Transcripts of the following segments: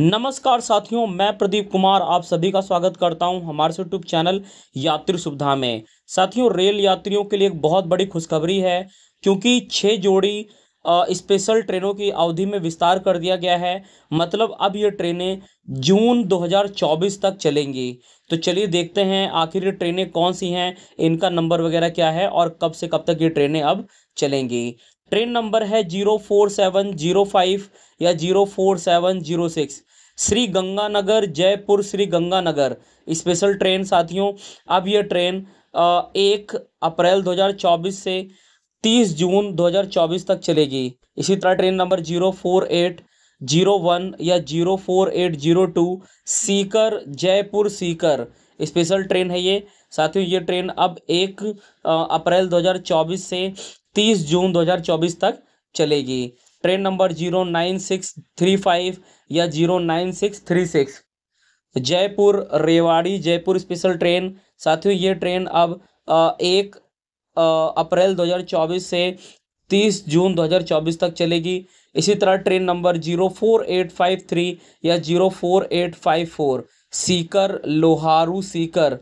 नमस्कार साथियों मैं प्रदीप कुमार आप सभी का स्वागत करता हूं हमारे यूट्यूब चैनल यात्री सुविधा में साथियों रेल यात्रियों के लिए एक बहुत बड़ी खुशखबरी है क्योंकि छः जोड़ी स्पेशल ट्रेनों की अवधि में विस्तार कर दिया गया है मतलब अब ये ट्रेनें जून 2024 तक चलेंगी तो चलिए देखते हैं आखिर ये ट्रेनें कौन सी हैं इनका नंबर वगैरह क्या है और कब से कब तक ये ट्रेनें अब चलेंगी ट्रेन नंबर है zero four seven zero five या zero four seven zero six Sri Ganganagar Jaipur Sri Ganganagar special train साथियों अब यह ट्रेन एक अप्रैल 2024 से 30 जून 2024 तक चलेगी इसी तरह train number zero four eight zero one या zero four eight zero two Sikar Jaipur Sikar special train है ये साथियों ये ट्रेन अब एक अप्रैल 2024 से तीस जून चौबीस तक चलेगी train number zero nine six three five या zero nine six three six Jaipur Rewari Jaipur special train साथियों ये ट्रेन अब एक अप्रैल 2024 से 30 जून 2024 तक चलेगी इसी तरह train number zero four eight five three या zero four eight five four Sikar Loharu Sikar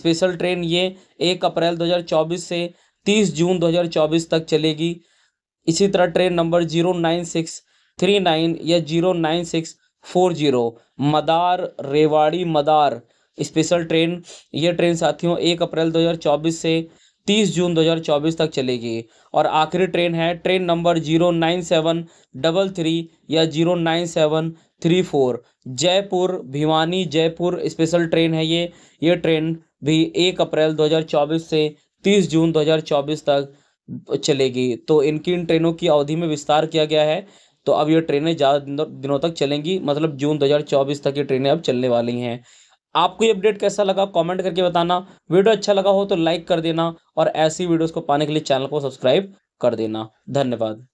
special train ये एक अप्रैल 2024 से तीस जून 2024 तक चलेगी इसी तरह train number zero nine six three nine या zero nine six four zero Madar Rewari Madar special train ये ट्रेन साथियों एक अप्रैल 2024 से 30 जून 2024 तक चलेगी और आखिरी ट्रेन है train number zero nine seven double three या zero nine seven three four Jaipur Bhiwani Jaipur special train है ये ये ट्रेन भी एक अप्रैल 2024 से 30 जून 2024 तक चलेगी तो इनकी इन ट्रेनों की अवधि में विस्तार किया गया है तो अब ये ट्रेनें ज़्यादा दिनों तक चलेंगी मतलब जून 2024 तक ये ट्रेनें अब चलने वाली हैं आपको ये अपडेट कैसा लगा कमेंट करके बताना वीडियो अच्छा लगा हो तो लाइक कर देना और ऐसी वीडियोस को पाने के लिए चैनल को सब्सक्राइब कर देना धन्यवाद